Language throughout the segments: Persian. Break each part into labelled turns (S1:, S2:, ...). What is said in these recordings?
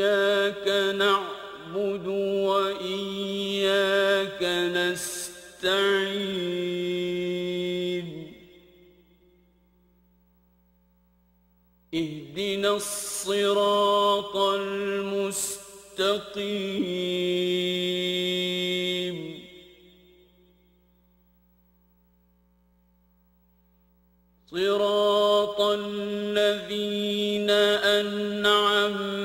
S1: إياك نعبد وإياك نستعين اهدنا الصراط المستقيم صراط الذين أنعمت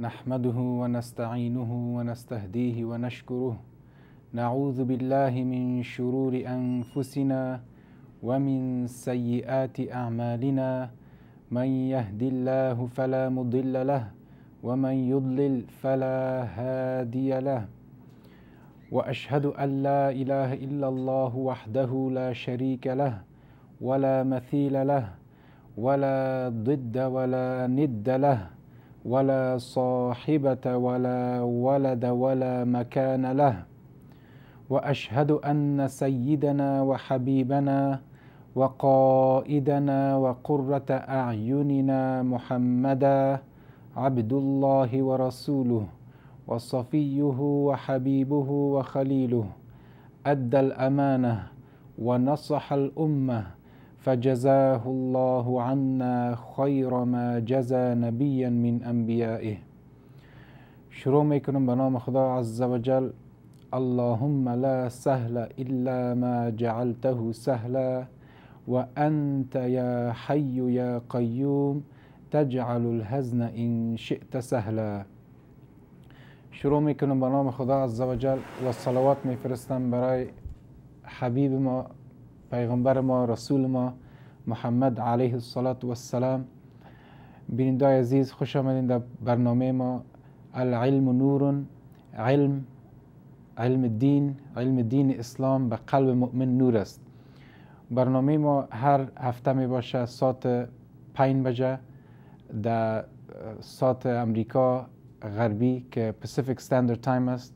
S2: نحمده ونستعينه ونستهديه ونشكره نعوذ بالله من شرور انفسنا ومن سيئات اعمالنا من يهد الله فلا مضل له ومن يضلل فلا هادي له واشهد ان لا اله الا الله وحده لا شريك له ولا مثيل له ولا ضد ولا ند له ولا صاحبة ولا ولد ولا مكان له وأشهد أن سيدنا وحبيبنا وقائدنا وقرة أعيننا محمدا عبد الله ورسوله وصفيه وحبيبه وخليله أدى الأمانة ونصح الأمة فجزاه الله عنا خير ما جزى نبيا من انبيائه شروع میکنم به نام خدا عز وجل اللهم لا سهل الا ما جعلته سهلا وانت يا حي يا قيوم تجعل الهزن ان شئت سهلا شروع میکنم به نام خدا عز وجل و صلوات میفرستم برای حبیب ما پیغمبر ما رسول ما محمد علیه الصلاة والسلام السلام عزیز خوش آمدین در برنامه ما العلم نور علم علم دین علم دین اسلام به قلب مؤمن نور است برنامه ما هر هفته می باشه ساعت پین بجه در ساعت امریکا غربی که پسیفیک ستندر تایم است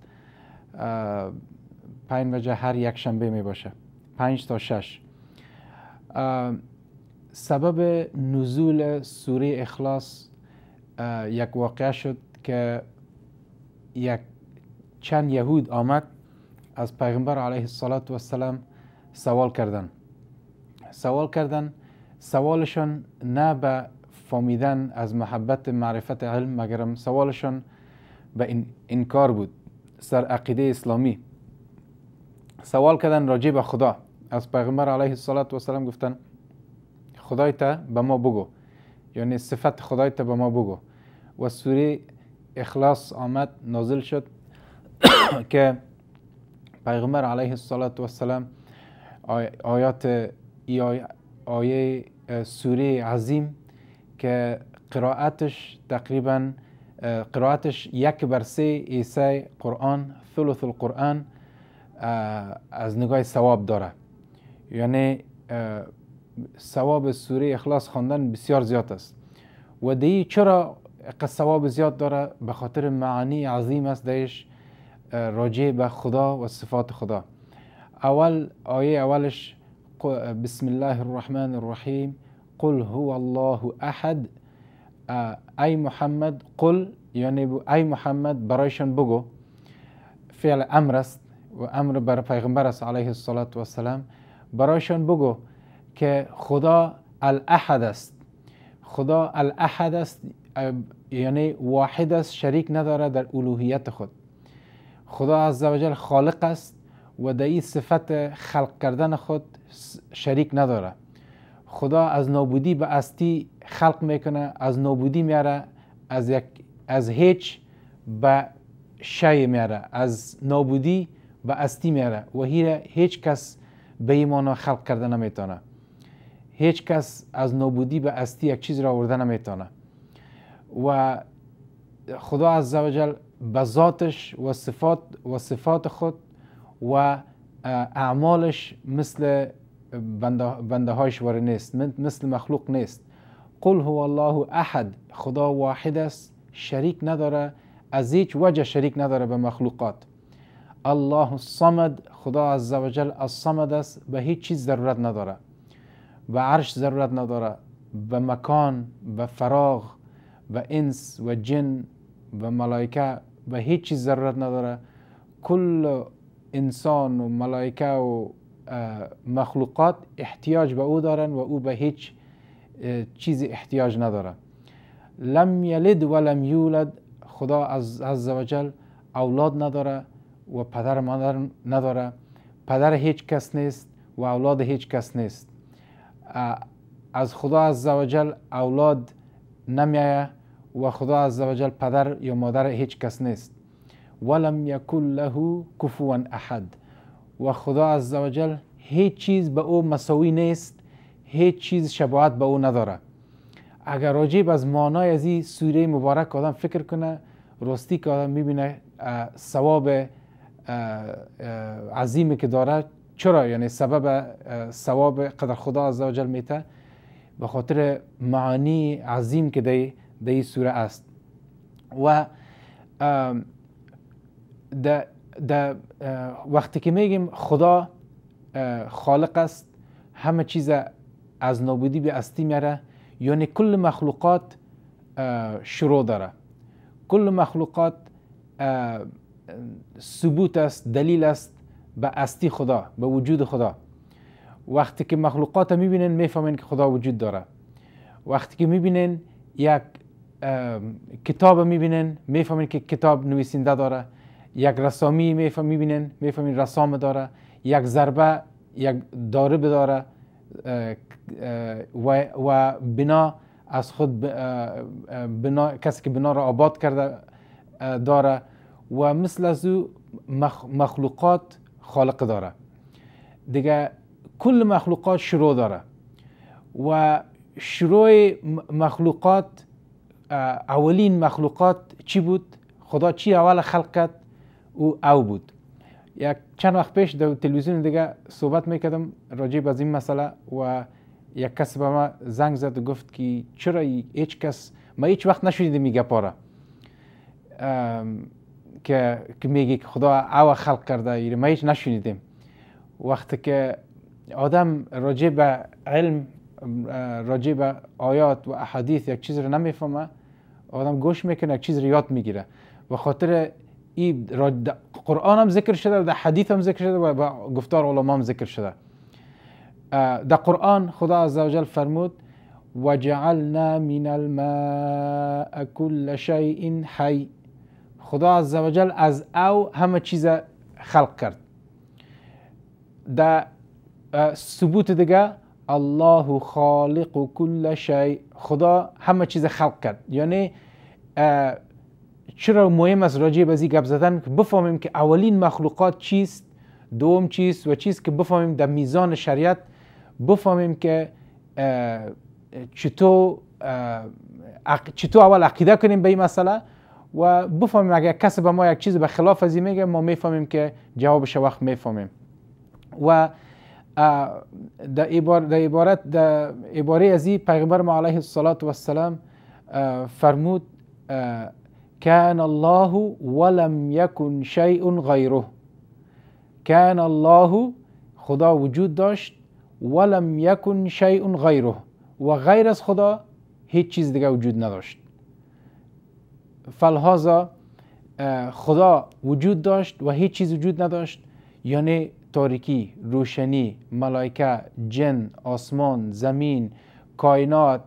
S2: پین بجه هر یک شنبه می باشه 5 تا 6 سبب نزول سوره اخلاص یک واقع شد که یک چند یهود آمد از پیغمبر علیه الصلاة و السلام سوال کردن سوال کردن سوالشان نه به فامیدن از محبت معرفت علم مگرم سوالشان به انکار بود سر عقیده اسلامی سوال کردن راجع به خدا از پیغمبر علیه السلام گفتن خدایت به ما بگو یعنی صفت خدایت به ما بگو و سوره اخلاص آمد نازل شد که پیغمبر علیه السلام آیات ای آیه سوره عظیم که قرائتش تقریبا قرائتش یک بر سه ایسای قرآن ثلث القرآن از نگاه ثواب داره یعنی ثواب سوره اخلاص خواندن بسیار زیاد است و دی چرا ثواب زیاد داره به خاطر معانی عظیم است دیش راجع به خدا و صفات خدا اول آیه اولش بسم الله الرحمن الرحیم قل هو الله احد ای محمد قل یعنی ای محمد برایشان بگو فعل امر است و امر بر پیغمبر است علیه الصلاة و السلام برایشان بگو که خدا الاحد است خدا الاحد است یعنی واحد است شریک نداره در الوهیت خود خدا عزوجل خالق است و در این صفت خلق کردن خود شریک نداره خدا از نابودی به استی خلق میکنه از نابودی میاره از, یک، از هیچ به شی میاره از نابودی به استی میاره و هیچ کس به ایمان خلق کرده نمیتونه هیچ کس از نابودی به استی یک چیز را آورده نمیتونه و خدا عزوجل به ذاتش و صفات و صفات خود و اعمالش مثل بنده هایش واره نیست مثل مخلوق نیست قل هو الله احد خدا واحد است شریک نداره از هیچ وجه شریک نداره به مخلوقات الله الصمد خدا عز و جل الصمد است به هیچ چیز ضرورت نداره به عرش ضرورت نداره به مکان به فراغ به انس و جن و ملائکه به هیچ چیز ضرورت نداره کل انسان و ملائکه و مخلوقات احتیاج به او دارن و او به هیچ چیزی احتیاج نداره لم یلد و لم یولد خدا عز و جل اولاد نداره و پدر مادر نداره پدر هیچ کس نیست و اولاد هیچ کس نیست از خدا از زوجل اولاد نمیایه و خدا از زوجل پدر یا مادر هیچ کس نیست ولم یکن له کفوا احد و خدا زوجل هیچ چیز به او مساوی نیست هیچ چیز شباعت به او نداره اگر راجب از مانای از این سوره مبارک آدم فکر کنه راستی که آدم میبینه ثواب عظیمی که داره چرا یعنی سبب ثواب قدر خدا از و میته به خاطر معانی عظیم که دی دی سوره است و ده, وقتی که میگیم خدا خالق است همه چیز از نابودی به استی میاره یعنی کل مخلوقات شروع داره کل مخلوقات ثبوت است دلیل است به استی خدا به وجود خدا وقتی که مخلوقات میبینن میفهمن که خدا وجود داره وقتی که میبینن یک کتاب میبینن میفهمن که کتاب نویسنده داره یک رسامی میبینن میفهمین رسام داره یک ضربه یک داره بداره و, و بنا از خود بنا کسی که بنا را آباد کرده داره و مثل از او مخلوقات خالق داره دیگه کل مخلوقات شروع داره و شروع مخلوقات اولین مخلوقات چی بود خدا چی اول خلق کرد او او بود یک چند وقت پیش در تلویزیون دیگه صحبت میکردم راجع به این مسئله و یک کس به ما زنگ زد و گفت که چرا هیچ کس ما هیچ وقت نشدیده میگه پاره که, که میگی که خدا او خلق کرده ایره یعنی ما هیچ نشنیدیم وقتی که آدم راجع به علم راجع به آیات و احادیث یک چیز رو نمیفهمه آدم گوش میکنه یک چیز رو یاد میگیره و خاطر ای قرآن هم ذکر شده و در حدیث هم ذکر شده و با گفتار علما هم ذکر شده در قرآن خدا عزوجل فرمود جعلنا من الماء كل شيء حي خدا جل از او همه چیز خلق کرد در ثبوت دیگه الله خالق کل شی خدا همه چیز خلق کرد یعنی چرا مهم است راجع به گپ زدن که بفهمیم که اولین مخلوقات چیست دوم چیست و چیز که بفهمیم در میزان شریعت بفهمیم که چطور چطور اول عقیده کنیم به این مسئله و بفهمیم اگر کس به ما یک چیز به خلاف ازی میگه ما میفهمیم که جوابش وقت میفهمیم و در عبارت در عباره از این پیغمبر ما علیه و السلام فرمود کان الله ولم یکن شیء غیره کان الله خدا وجود داشت ولم یکن شیء غیره و غیر از خدا هیچ چیز دیگه وجود نداشت فلحاظا خدا وجود داشت و هیچ چیز وجود نداشت یعنی تاریکی روشنی ملائکه جن آسمان زمین کائنات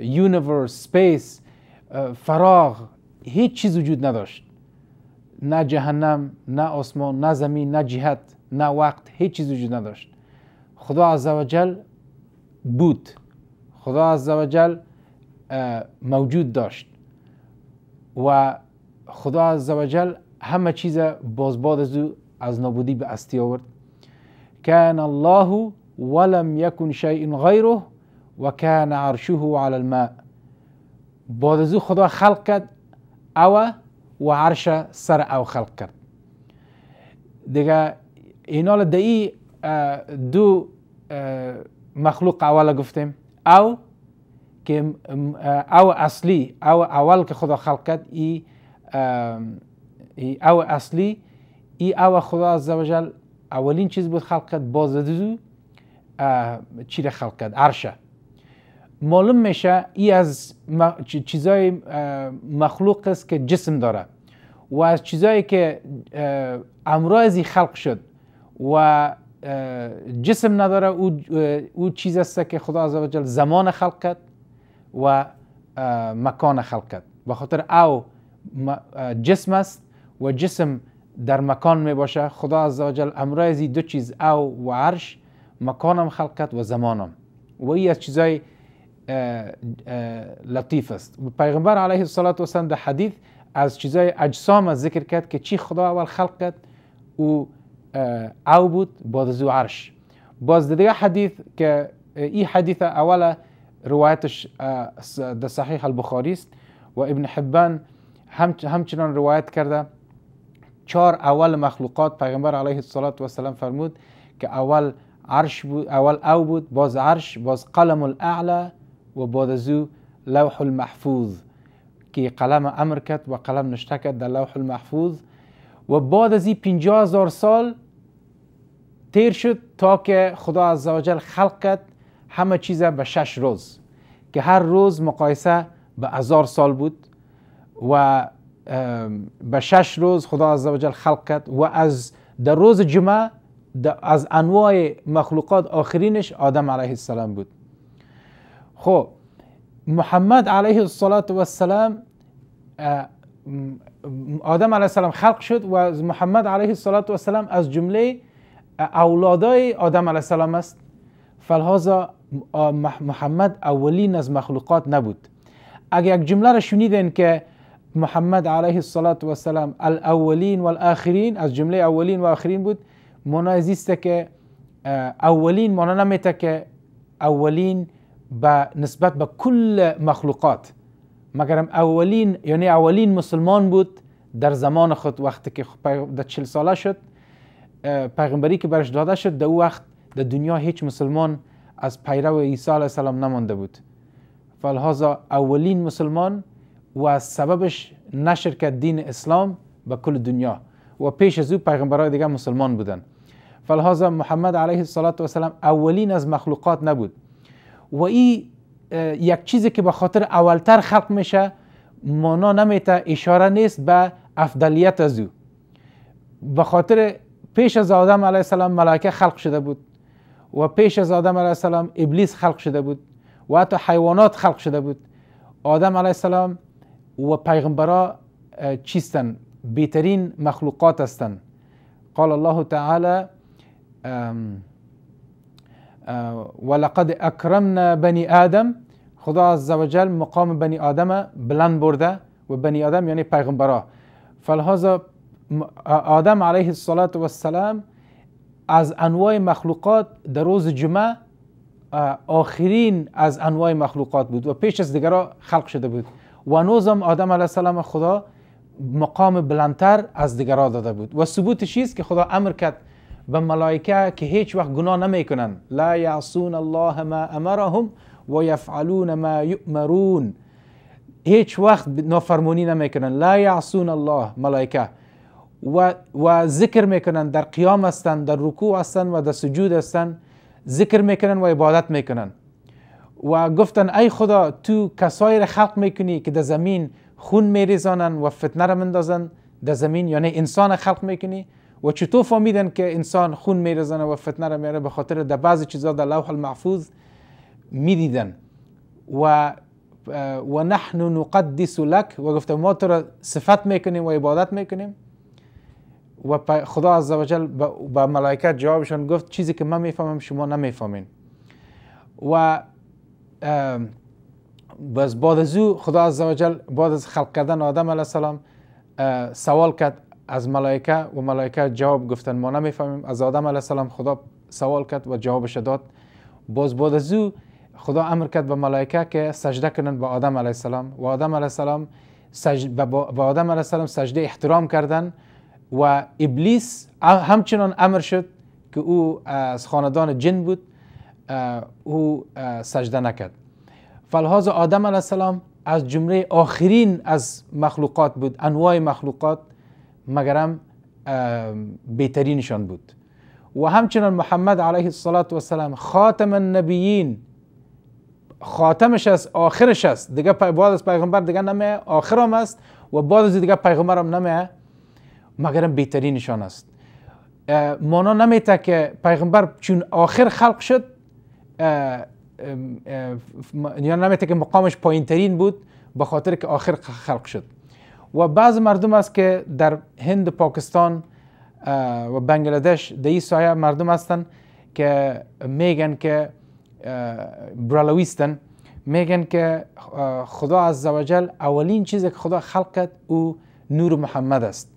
S2: یونیورس سپیس فراغ هیچ چیز وجود نداشت نه جهنم نه آسمان نه زمین نه جهت نه وقت هیچ چیز وجود نداشت خدا عزوجل بود خدا عزوجل موجود داشت و خدا عزوجل همه چیز باز از او از نابودی به استی آورد کان الله ولم یکن شیء غیره و کان عرشه على الماء باد از او خدا خلق کرد او و عرش سر او خلق کرد دیگه اینال دی دو مخلوق اول گفتیم او که او اصلی او اول که خدا خلق کرد ای, او اصلی ای او خدا جل اولین چیز بود خلق کرد باز دو چی را خلق کرد عرشه معلوم میشه ای از چیزای مخلوق است که جسم داره و از چیزایی که امرازی خلق شد و جسم نداره او, او چیز است که خدا عزوجل زمان خلق کرد و مکان خلقت و خاطر او جسم است و جسم در مکان می باشه خدا عزوجل امرای دو چیز او و عرش مکانم خلقت و زمانم و ای از چیزای لطیف است پیغمبر علیه الصلاة و در حدیث از چیزای اجسام ذکر کرد که چی خدا اول خلق کرد او او بود بعد از او عرش باز دیگه حدیث که این حدیث اول رواية آه، ده صحيح البخاري است حبان هم چنان روایت کرده چهار اول مخلوقات پیغمبر علیه والسلام فرمود که اول عرش بود اول او بود باز عرش باز قلم الاعلى و بعد از او لوح المحفوظ که قلم امر کرد و قلم نشته کرد در لوح المحفوظ و بعد از این پنجاه هزار سال تیر شد تا که خدا عزوجل خلق کرد همه چیز به شش روز که هر روز مقایسه به هزار سال بود و به شش روز خدا عزوجل خلق کرد و از در روز جمعه از انواع مخلوقات آخرینش آدم علیه السلام بود خب محمد علیه السلام آدم علیه السلام خلق شد و محمد علیه السلام از جمله اولادای آدم علیه السلام است فلهذا آه، محمد اولین از مخلوقات نبود اگر یک جمله را شنیدین که محمد علیه الصلاة و السلام الاولین و الاخرین از جمله اولین و آخرین بود مانا است که آه، اولین مانا نمیته که اولین به نسبت به کل مخلوقات مگر اولین یعنی اولین مسلمان بود در زمان خود وقتی که در چل ساله شد آه، پیغمبری که برش داده شد در دا وقت در دنیا هیچ مسلمان از پیرو عیسی علیه السلام نمانده بود فلحاظا اولین مسلمان و از سببش نشر کرد دین اسلام به کل دنیا و پیش از او پیغمبرهای دیگر مسلمان بودن فلحاظا محمد علیه السلام اولین از مخلوقات نبود و این یک چیزی که به خاطر اولتر خلق میشه مانا نمیته اشاره نیست به افضلیت از او به خاطر پیش از آدم علیه السلام ملائکه خلق شده بود و پیش از آدم علیه السلام ابلیس خلق شده بود و حتی حیوانات خلق شده بود آدم علیه السلام و پیغمبرا چیستن بهترین مخلوقات هستند قال الله تعالی ولقد اکرمنا بنی آدم خدا عزوجل مقام بنی آدم بلند برده و بنی آدم یعنی پیغمبرا فلهذا آدم علیه الصلاة والسلام از انواع مخلوقات در روز جمعه آخرین از انواع مخلوقات بود و پیش از دیگرها خلق شده بود و نوزم آدم علیه السلام خدا مقام بلندتر از دیگرها داده بود و ثبوت چیست که خدا امر کرد به ملائکه که هیچ وقت گناه نمیکنن لا یعصون الله ما امرهم و یفعلون ما یؤمرون هیچ وقت نافرمانی نمیکنن لا یعصون الله ملائکه و, و ذکر میکنن در قیام هستن در رکوع هستن و در سجود هستن ذکر میکنن و عبادت میکنن و گفتن ای خدا تو کسایی را خلق میکنی که در زمین خون میریزانن و فتنه را مندازن در زمین یعنی انسان خلق میکنی و چطور فهمیدن که انسان خون میریزانه و فتنه را میاره به خاطر در بعضی چیزا در لوح المحفوظ میدیدن و و نحن نقدس لک و گفتم ما تو را صفت میکنیم و عبادت میکنیم و خدا عزوجل به ملائکه جوابشان گفت چیزی که من میفهمم شما نمیفهمین و باز بعد از او خدا عزوجل بعد از خلق کردن آدم علیه السلام سوال کرد از ملائکه و ملائکه جواب گفتن ما نمیفهمیم از آدم علیه السلام خدا سوال کرد و جوابش داد باز بعد از او خدا امر کرد به ملائکه که سجده کنن به آدم علیه السلام و آدم علیه السلام سجد به آدم علیه السلام سجده احترام کردن و ابلیس همچنان امر شد که او از خاندان جن بود او سجده نکرد فلحاظ آدم علیه السلام از جمله آخرین از مخلوقات بود انواع مخلوقات مگرم بهترینشان بود و همچنان محمد علیه السلام خاتم النبیین خاتمش است آخرش است دیگه بعد از پیغمبر دیگه نمیه آخرم است و بعد از دیگه پیغمبر هم نمیه مگر بهترین نشان است مانا نمیته که پیغمبر چون آخر خلق شد یا نمیته که مقامش پایین ترین بود به خاطر که آخر خلق شد و بعض مردم است که در هند پاکستان و بنگلادش در این سایه مردم هستن که میگن که برالویستن میگن که خدا عزوجل اولین چیزی که خدا خلق کرد او نور محمد است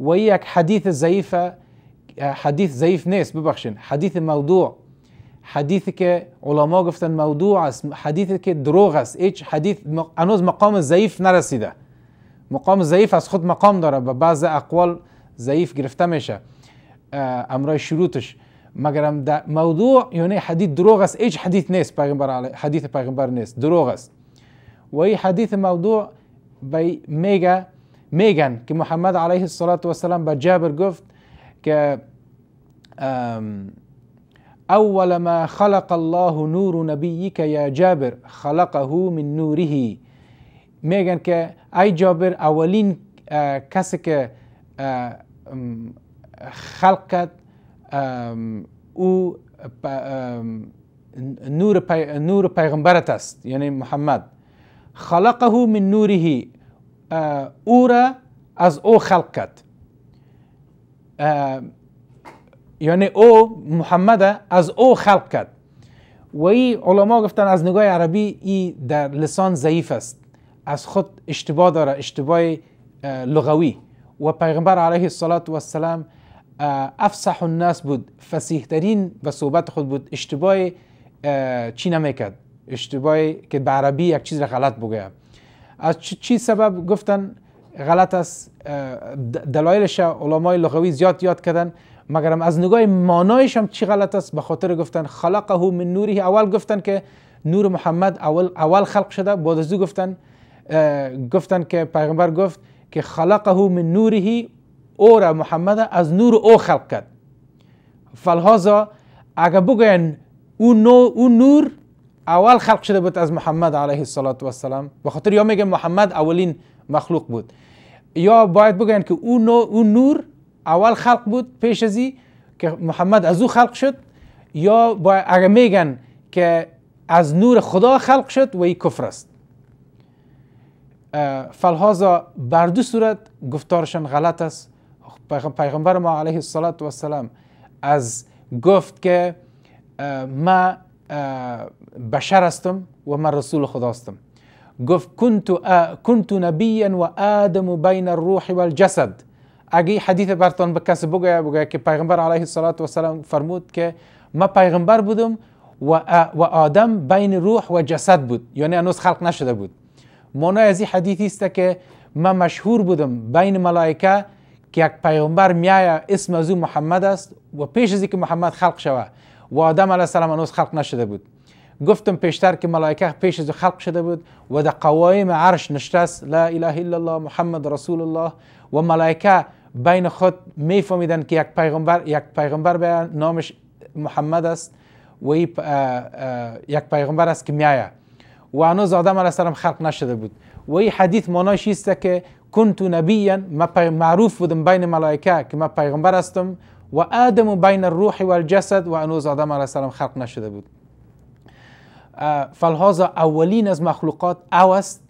S2: وياك حديث الزيفة حديث زيف ناس ببخشن حديث الموضوع حديثك علماء قفتن موضوع حديثك حدیثی ايش حديث انوز مقام الزيف نرسي ده مقام الزيف از خود مقام داره ببعض اقوال زيف گرفته میشه آه، امرای شروطش مگرم ده موضوع یعنی حدیث دروغ است هیچ حدیث نیست پیغمبر علی حدیث پیغمبر نیست دروغ است و این حدیث موضوع میگه میگن که محمد علیه السلام به جابر گفت که اول ما خلق الله نور نبیک یا جابر خلقه من نوره میگن که ای جابر اولین کسی که خلق او نور, نور پیغمبرت است یعنی محمد خلقه من نوره او را از او خلق کرد یعنی او محمد از او خلق کرد و ای علما گفتن از نگاه عربی ای در لسان ضعیف است از خود اشتباه داره اشتباه لغوی و پیغمبر علیه الصلاة و السلام افسح الناس بود فسیح ترین و صحبت خود بود اشتباه چی نمیکرد اشتباه که به عربی یک چیز را غلط بگویم از چی سبب گفتن غلط است دلایلش علمای لغوی زیاد یاد کردن مگرم از نگاه مانایش هم چی غلط است به خاطر گفتن خلقه من نوری اول گفتن که نور محمد اول اول خلق شده بعد از گفتن گفتن که پیغمبر گفت که خلقه من نوره او را محمد از نور او خلق کرد فلهذا اگر بگوین او نور اول خلق شده بود از محمد علیه السلام به خاطر یا میگن محمد اولین مخلوق بود یا باید بگن که اون نور اول خلق بود پیش ازی که محمد از او خلق شد یا باید اگر میگن که از نور خدا خلق شد و ای کفر است فلحاظا بر دو صورت گفتارشان غلط است پیغمبر ما علیه السلام از گفت که ما آه، بشر استم و من رسول خدا استم گفت کنت, کنت نبیا و آدم بین الروح و الجسد اگه حدیث برتون به کسی بگه بگوید که پیغمبر علیه السلام فرمود که ما پیغمبر بودم و, و آدم بین روح و جسد بود یعنی هنوز خلق نشده بود مانا از این حدیث است که ما مشهور بودم بین ملائکه که یک پیغمبر میایه اسم از او محمد است و پیش از که محمد خلق شود و آدم علیه السلام هنوز خلق نشده بود گفتم پیشتر که ملائکه پیش از خلق شده بود و در قوایم عرش نشسته لا اله الا الله محمد رسول الله و ملائکه بین خود میفهمیدن که یک پیغمبر یک پیغمبر به نامش محمد است و یک پیغمبر است که میایه و هنوز آدم علیه السلام خلق نشده بود و این حدیث معناش است که کنت نبیا ما معروف بودم بین ملائکه که من پیغمبر هستم و آدم بین الروح و الجسد و انوز آدم علیه السلام خلق نشده بود آه، فلهذا اولین از مخلوقات او است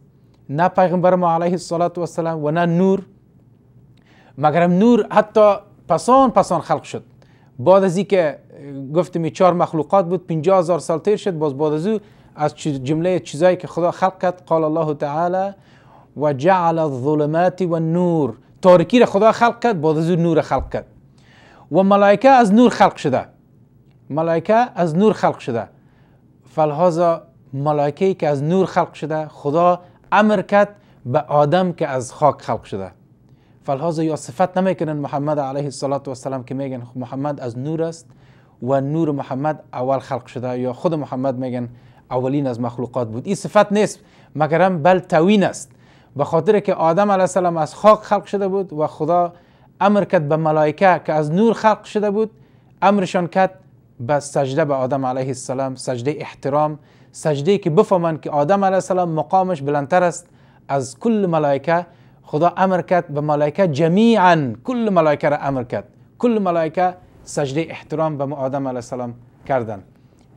S2: نه پیغمبر ما علیه السلام و نه نور مگرم نور حتی پسان پسان خلق شد بعد از که گفتم چهار مخلوقات بود پینجا هزار سال تیر شد باز بعد از او از جمله چیزایی که خدا خلق کرد قال الله تعالی و جعل الظلمات و نور تاریکی را خدا خلق کرد بعد از او نور خلق کرد و ملائکه از نور خلق شده ملائکه از نور خلق شده فلحاظا ملائکه که از نور خلق شده خدا امر کرد به آدم که از خاک خلق شده فلحاظا یا صفت نمیکنن محمد علیه و السلام که میگن محمد از نور است و نور محمد اول خلق شده یا خود محمد میگن اولین از مخلوقات بود این صفت نیست مگرم بل توین است به خاطر که آدم علیه السلام از خاک خلق شده بود و خدا امر کرد به ملائکه که از نور خلق شده بود امرشان کرد به سجده به آدم علیه السلام سجده احترام سجده که بفهمند که آدم علیه السلام مقامش بلندتر است از کل ملائکه خدا امر کرد به ملائکه جمیعا کل ملائکه را امر کرد کل ملائکه سجده احترام به آدم علیه السلام کردند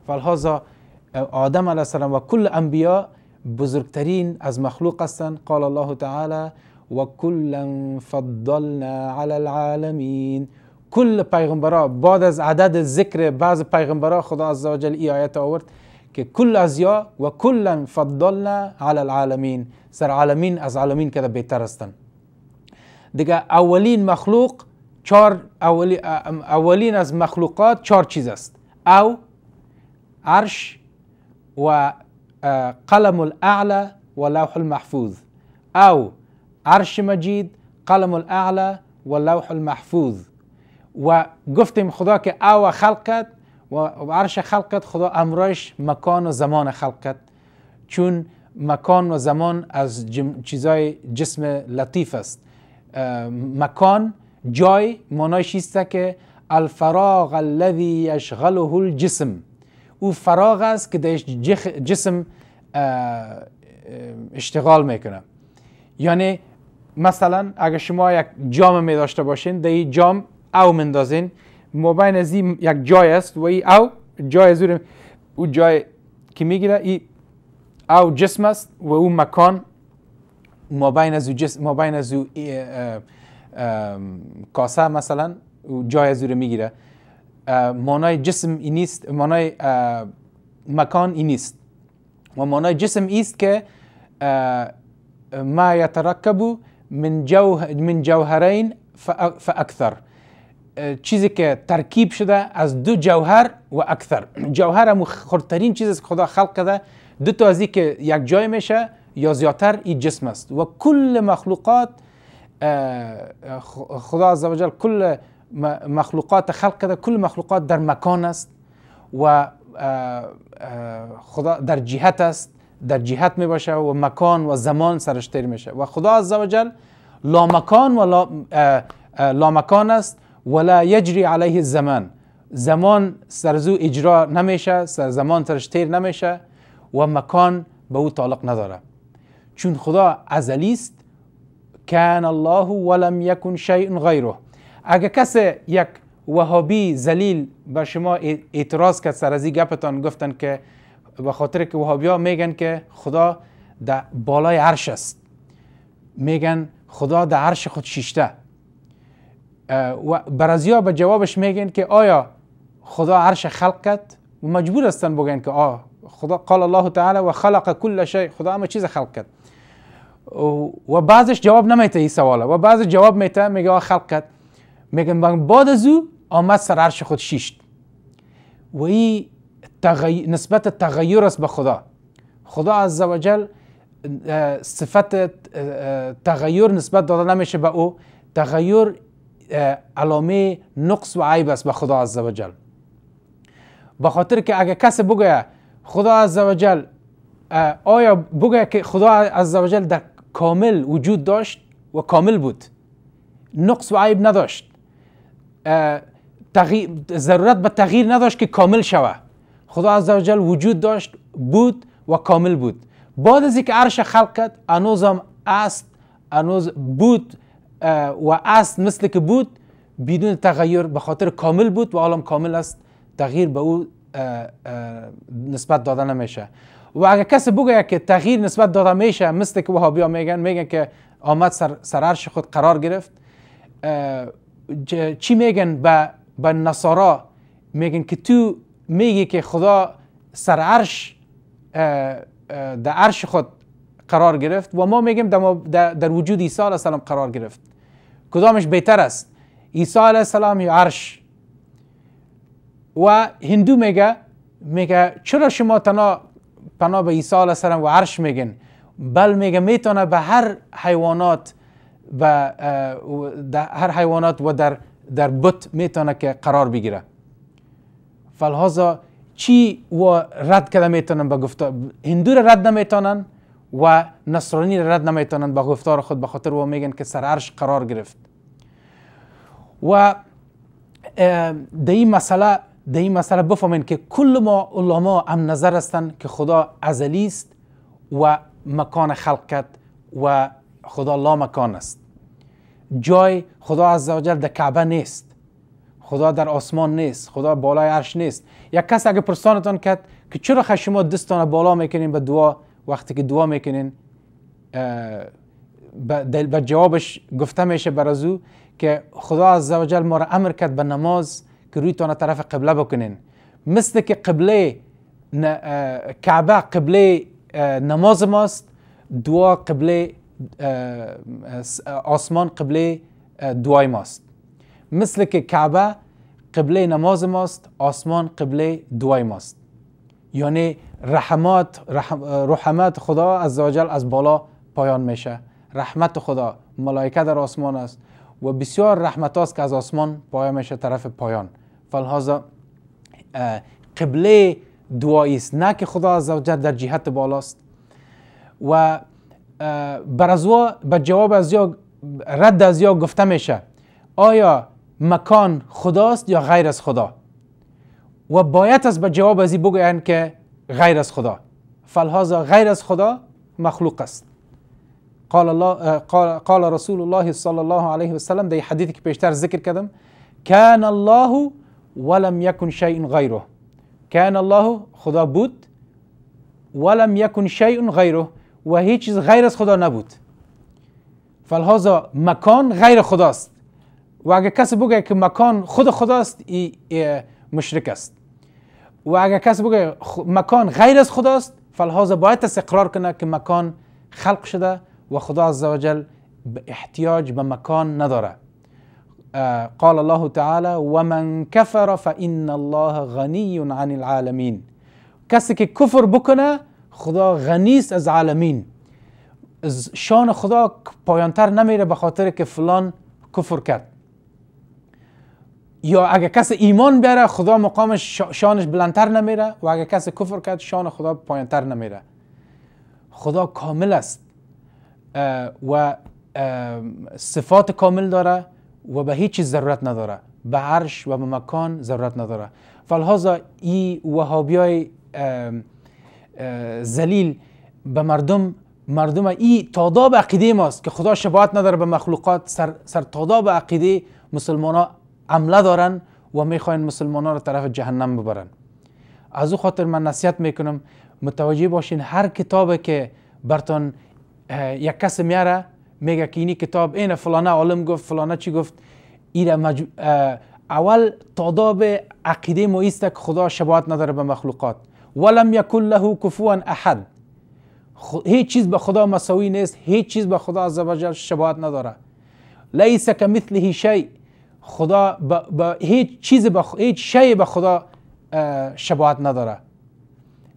S2: فلهذا آدم علیه السلام و کل انبیا بزرگترین از مخلوق هستند قال الله تعالی وكلا فضلنا على العالمين كل پیغمبرا بعد از عدد ذکر بعض پیغمبرا خدا عز وجل ای آیت آورد که کل از یا و کلا فضلنا على العالمین سر عالمین از عالمین که بهتر هستن دیگه اولین مخلوق چار اولی اولین از مخلوقات چهار چیز است او عرش و اه، قلم الاعلى و لوح المحفوظ او عرش مجید قلم الاعلی و لوح المحفوظ و گفتیم خدا که او خلقت و عرش خلقت خدا امرش مکان و زمان خلقت چون مکان و زمان از چیزای جسم لطیف است مکان جای مانایش است که الفراغ الذی یشغله الجسم او فراغ است که در جسم اشتغال میکنه یعنی مثلا اگر شما یک جام می داشته باشین در این جام او مندازین موبین از یک جای است و این او جای زور او جای که میگیره این او جسم است و او مکان مبین از او جسم از کاسه مثلا او جای از او میگیره مانای جسم این نیست مانای مکان این نیست و مانای جسم ایست که ما یترکبو من جو من جوهرين فأكثر أه، چیزی که ترکیب شده از دو جوهر و اکثر جوهر هم خردترین چیز است خدا خلق کرده دو تازی که یک جای میشه یا زیاتر این جسم است و کل مخلوقات أه، خدا عزوجل کل مخلوقات خلق کرده کل مخلوقات در مکان است و أه، خدا در جهت است در جهت می باشه و مکان و زمان سرش تیر میشه و خدا عزوجل لا مکان و لا, لا مکان است ولا یجری علیه زمان زمان سرزو اجرا نمیشه سر زمان سرش تیر نمیشه و مکان به او تعلق نداره چون خدا ازلی است کان الله ولم یکن شیء غیره اگه کسی یک وهابی زلیل به شما اعتراض کرد سر از گپتان گفتن که و خاطر که وهابیا میگن که خدا در بالای عرش است میگن خدا در عرش خود شیشته و برازیا به جوابش میگن که آیا خدا عرش خلق کرد و مجبور هستن بگن که آه خدا قال الله تعالی و خلق کل شی خدا همه چیز خلق کرد و بعضش جواب نمیته این سواله و بعض جواب میته میگه آه خلق کرد میگن بعد از او آمد سر عرش خود شیشت و این تغی... نسبت تغییر است به خدا خدا عزوجل صفت تغییر نسبت داده نمیشه به او تغییر علامه نقص و عیب است به خدا عزوجل به خاطر که اگه کسی بگه خدا عزوجل آیا بگه که خدا عزوجل در کامل وجود داشت و کامل بود نقص و عیب نداشت ضرورت به تغییر نداشت که کامل شود. خدا عزوجل وجود داشت بود و کامل بود بعد از اینکه عرش خلق کرد انوزم هم است انوز بود و است مثل که بود بدون تغییر به خاطر کامل بود و عالم کامل است تغییر به او نسبت داده نمیشه و اگر کسی بگه که تغییر نسبت داده میشه مثل که وهابیا میگن میگن که آمد سر, عرش خود قرار گرفت چی میگن به به نصارا میگن که تو میگی که خدا سر عرش در عرش خود قرار گرفت و ما میگیم در وجود عیسی علیه السلام قرار گرفت کدامش بهتر است عیسی علیه السلام یا عرش و هندو میگه میگه چرا شما تنها پناه به عیسی علیه السلام و عرش میگن بل میگه میتونه به هر حیوانات به هر حیوانات و در در بت میتونه که قرار بگیره فلحاظا چی و رد کرده میتونن به گفتار هندو رد نمیتونن و نصرانی رد نمیتونن به گفتار خود به خاطر و میگن که سر عرش قرار گرفت و در این مسئله بفهمین که کل ما علما هم نظر هستند که خدا ازلی است و مکان خلقت و خدا لا مکان است جای خدا عزوجل در کعبه نیست خدا در آسمان نیست خدا بالای عرش نیست یک کس اگه پرسانتان کرد که چرا خ شما دستان بالا میکنین به دعا وقتی که دعا میکنین به جوابش گفته میشه او که خدا از ما را امر کرد به نماز که تانه طرف قبله بکنین مثل که قبله کعبه قبله نماز ماست دعا قبله آسمان قبله دعای ماست مثل که کعبه قبله نماز ماست آسمان قبله دعای ماست یعنی رحمات رحمت خدا از زاجل از بالا پایان میشه رحمت خدا ملائکه در آسمان است و بسیار رحمت است که از آسمان پایان میشه طرف پایان فلحاظا قبله دعایی است نه که خدا از در جهت بالاست و برازوا به جواب از رد از یا گفته میشه آیا مکان خداست یا غیر از خدا و باید از به جواب ازی بگویند که غیر از خدا فلهازا غیر از خدا مخلوق است قال, الله قال, رسول الله صلی الله علیه و وسلم در حدیثی که پیشتر ذکر کردم کان الله ولم یکن شیء غیره کان الله خدا بود ولم یکن شیء غیره و هیچ چیز غیر از خدا نبود فلهازا مکان غیر خداست و اگر کسی بگه که مکان خود خداست ای, ای مشرک است و اگر کسی بگه مکان غیر از خداست فلحاظ باید اقرار کنه که مکان خلق شده و خدا عزوجل احتیاج به مکان نداره قال الله تعالی و ومن کفر فان الله غنی عن العالمین کسی که کفر بکنه خدا غنیست از عالمین شان خدا پایانتر نمیره به خاطر که فلان کفر کرد یا اگه کس ایمان بیاره خدا مقام شانش بلندتر نمیره و اگر کس کفر کرد شان خدا پایینتر نمیره خدا کامل است و صفات کامل داره و به هیچ چیز ضرورت نداره به عرش و به مکان ضرورت نداره فلحاظا ای وهابی های زلیل به مردم مردم ای تاداب عقیده ماست که خدا شباهت نداره به مخلوقات سر, سر تاداب عقیده مسلمان ها عمله دارن و میخواین مسلمان ها را طرف جهنم ببرن از او خاطر من نصیحت میکنم متوجه باشین هر کتابی که برتون یک کس میاره میگه که اینی کتاب این فلانه عالم گفت فلانه چی گفت اول تاداب عقیده ما است که خدا شباهت نداره به مخلوقات ولم یکن له کفوا احد هیچ چیز به خدا مساوی نیست هیچ چیز به خدا عزوجل شباهت نداره لیس کمثله شی خدا به هیچ چیز به هیچ شی به خدا شباهت نداره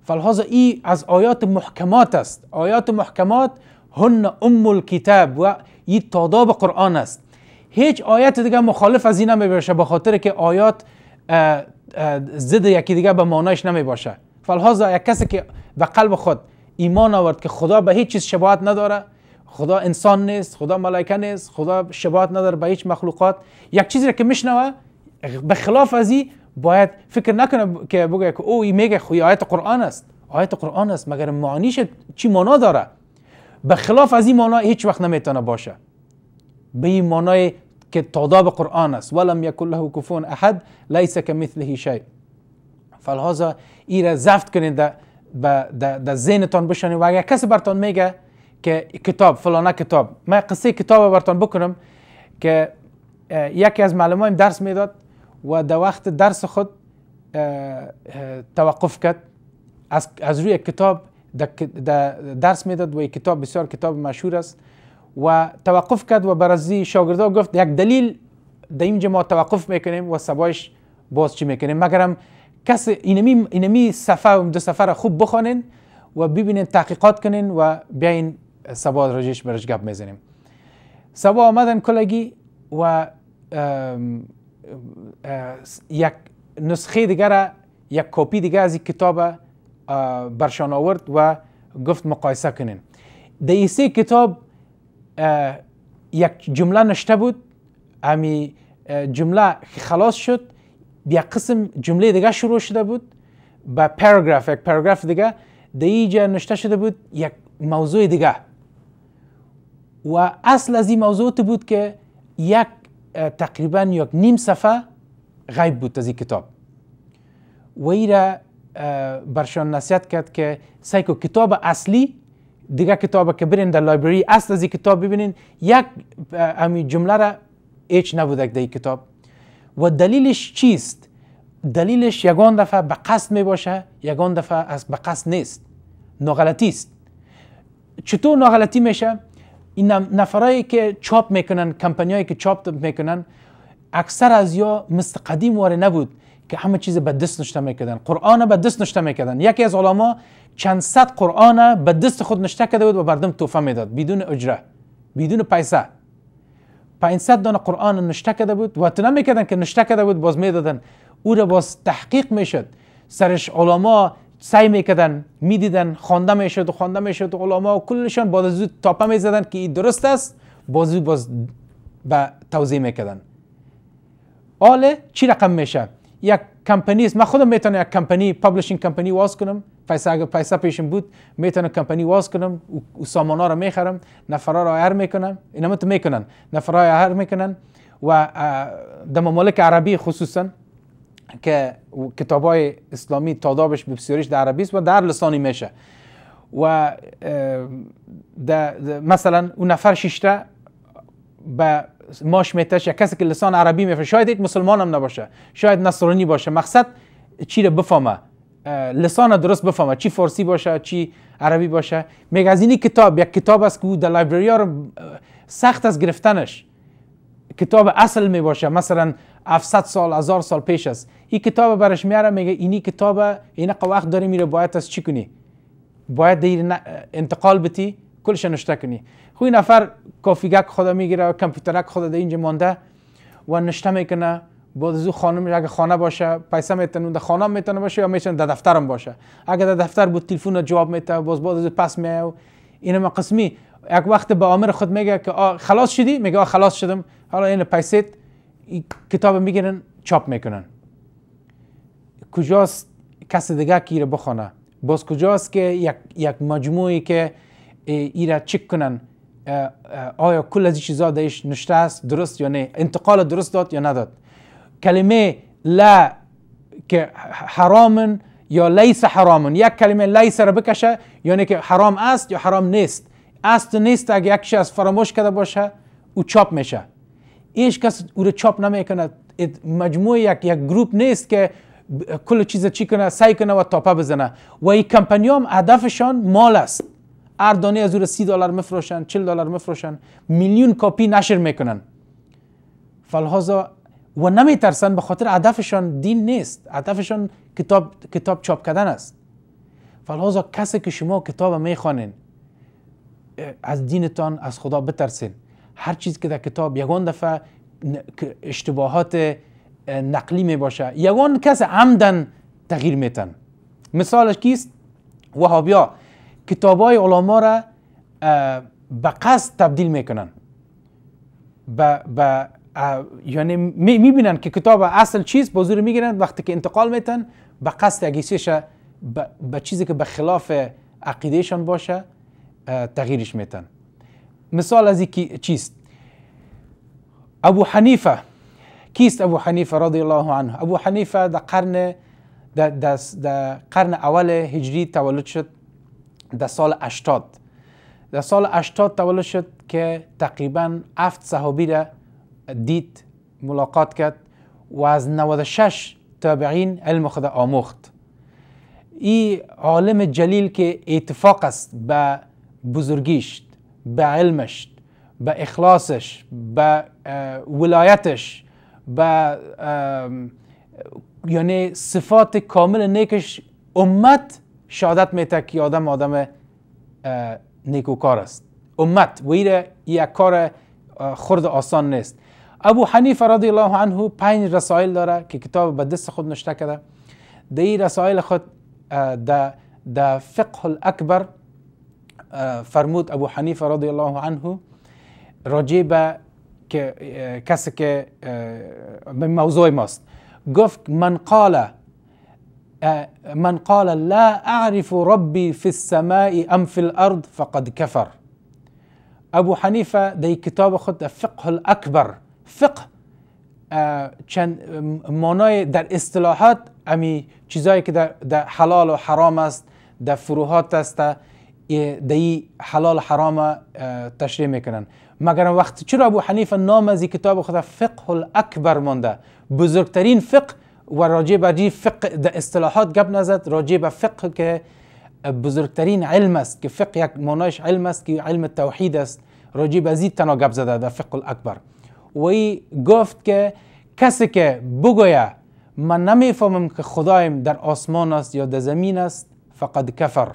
S2: فلحاظ ای از آیات محکمات است آیات محکمات هن ام الکتاب و ای تاداب قرآن است هیچ آیت دیگه مخالف از این نمی باشه به که آیات ضد یکی دیگه به معنایش نمی باشه فلحاظ یک کسی که به قلب خود ایمان آورد که خدا به هیچ چیز شباهت نداره خدا انسان نیست خدا ملائکه نیست خدا شباهت نداره به هیچ مخلوقات یک چیزی که میشنوه به خلاف از باید فکر نکنه که بگه که او میگه خوی آیت قرآن است آیت قرآن است مگر معنیش چی معنا داره به خلاف از این معنا هیچ وقت نمیتونه باشه به این معنای که تاداب قرآن است ولم یکن له کفون احد لیس کمثله شی فلهذا ایره زفت کنید در ذهنتان بشنید و اگر کسی برتان میگه که کتاب فلانه کتاب من قصه کتاب برتون بکنم که یکی از معلم درس میداد و در وقت درس خود توقف کرد از, از روی کتاب درس میداد و یک کتاب بسیار کتاب مشهور است و توقف کرد و برازی شاگردا گفت یک دلیل در اینجا ما توقف میکنیم و سبایش باز چی میکنیم مگرم کس اینمی, اینمی صفحه و دو سفر خوب بخونین و ببینین تحقیقات کنین و بیاین سبا راجش برش گپ میزنیم سبا آمدن کلگی و یک نسخه دیگر یک کپی دیگه از کتاب برشان آورد و گفت مقایسه کنین در ایسه کتاب یک جمله نشته بود امی جمله خلاص شد یک قسم جمله دیگه شروع شده بود با پاراگراف یک پاراگراف دیگه در اینجا نشته شده بود یک موضوع دیگه و اصل از این موضوعات بود که یک تقریبا یک نیم صفحه غیب بود از این کتاب و ای را برشان نصیحت کرد که سایکو کتاب اصلی دیگه کتاب که برین در لایبرری اصل از این کتاب ببینین یک امی جمله را هیچ نبوده در کتاب و دلیلش چیست دلیلش یگان دفعه به قصد می باشه یگان دفعه از به قصد نیست ناغلطی است چطور ناغلطی میشه این نفرایی که چاپ میکنن کمپانیایی که چاپ میکنن اکثر از یا مثل قدیم واره نبود که همه چیز به دست نشته میکردن قرآن به دست نشته میکردن یکی از علما چند صد قرآن به دست خود نشته کرده بود و بردم توفه میداد بدون اجره بدون پیسه 500 دانه قرآن نشته کرده بود و نمیکردن که نشته کرده بود باز میدادن او را باز تحقیق میشد سرش علما سعی میکردن میدیدن خوانده میشد و خوانده میشد علما و کلشان بعد از تاپه میزدن که این درست است بازو باز به توضیح میکردن آله چی رقم میشه یک کمپنی است من خودم میتونم یک کمپنی پابلشینگ کمپنی واس کنم پیسه اگر پیسه پیشم بود میتونم کمپانی واس کنم و سامانا را میخرم نفرا را هر میکنم اینا میکنن نفرا هر میکنن و در ممالک عربی خصوصا که کتاب های اسلامی تادابش بسیاریش در عربی است و در لسانی میشه و ده مثلا اون نفر شیشته به ماش میتش یا کسی که لسان عربی میفرد شاید یک مسلمان هم نباشه شاید نصرانی باشه مقصد چی رو بفهمه لسان درست بفهمه چی فارسی باشه چی عربی باشه میگه از اینی کتاب یک کتاب است که در لایبرری سخت از گرفتنش کتاب اصل می باشه مثلا 700 سال هزار سال پیش است این کتاب برش میاره میگه اینی کتاب اینا وقت داره میره باید از چی کنی باید دیر انتقال بتی کلش نشته کنی خو خب نفر کافیگک خدا میگیره کامپیوترک خدا در اینجا مانده و نشته میکنه بعد از خانم اگه خانه باشه پیسه میتونه در خانه میتونه باشه یا میتونه در دفترم باشه اگه در دفتر بود تلفن جواب میده باز بعد از پس میاد اینه ما قسمی یک وقت به عامر خود میگه که خلاص شدی میگه خلاص شدم حالا این پیسه کتاب میگیرن چاپ میکنن کجاست کسی دیگه که ایره بخونه باز کجاست که یک, یک مجموعی که ایره چک کنن آیا کل از چیزا درش نشته است درست یا نه انتقال درست داد یا نداد کلمه لا که حرامن یا لیس حرامن یک کلمه لیس را بکشه یعنی که حرام است یا حرام نیست است و نیست اگه یک از فراموش کرده باشه او چاپ میشه هیچ کس او رو چاپ نمیکنه، مجموعه یک یک گروپ نیست که کل چیز چی کنه سعی کنه و تاپه بزنه و این کمپانی هم هدفشان مال است هر دانه از او سی دلار میفروشن چل دلار میفروشن میلیون کاپی نشر میکنن فلحاظا و نمیترسن به خاطر هدفشان دین نیست هدفشان کتاب کتاب چاپ کردن است فلحاظا کسی که شما کتاب میخوانین از دینتان از خدا بترسین هر چیز که در کتاب یگان دفعه اشتباهات نقلی می باشه یگان کس عمدن تغییر میتن مثالش کیست وهابیا کتاب های علما را به قصد تبدیل میکنن به به یعنی میبینن که کتاب اصل چیز بزرگ میگیرن وقتی که انتقال میتن به قصد اگیسیش به چیزی که به خلاف عقیدهشان باشه تغییرش میتن مثال از چیست ابو حنیفه کیست ابو حنیفه رضی الله عنه ابو حنیفه در قرن در قرن اول هجری تولد شد در سال 80 در سال 80 تولد شد که تقریبا هفت صحابی را دید ملاقات کرد و از 96 تابعین علم خود آموخت ای عالم جلیل که اتفاق است به بزرگیش به علمش به اخلاصش به ولایتش به یعنی صفات کامل نیکش امت شهادت میته که آدم آدم نیکوکار است امت و یک کار خرد آسان نیست ابو حنیف رضی الله عنه پنج رسائل داره که کتاب به دست خود نشته کرده در این رسائل خود در فقه الاکبر فرمود ابو حنیف رضی الله عنه رجيبة كسك آه، من موضوع ماست قفت من قال آه، من قال لا أعرف ربي في السماء أم في الأرض فقد كفر أبو حنيفة دي كتاب خد فقه الأكبر فقه چن آه، مانای در اصطلاحات امی چیزایی که در, در حلال و حرام است در فروهات است در حلال حرام تشریح میکنن مگر وقت چرا ابو حنیفه نام از کتاب خود فقه الاکبر مانده بزرگترین فقه و راجع به فقه در اصطلاحات گپ نزد راجع به فقه که بزرگترین علم است که فقه یک معنایش علم است که علم توحید است راجع به زید تنها زده در فقه الاکبر و ای گفت که کسی که بگویه من نمیفهمم که خدایم در آسمان است یا در زمین است فقط کفر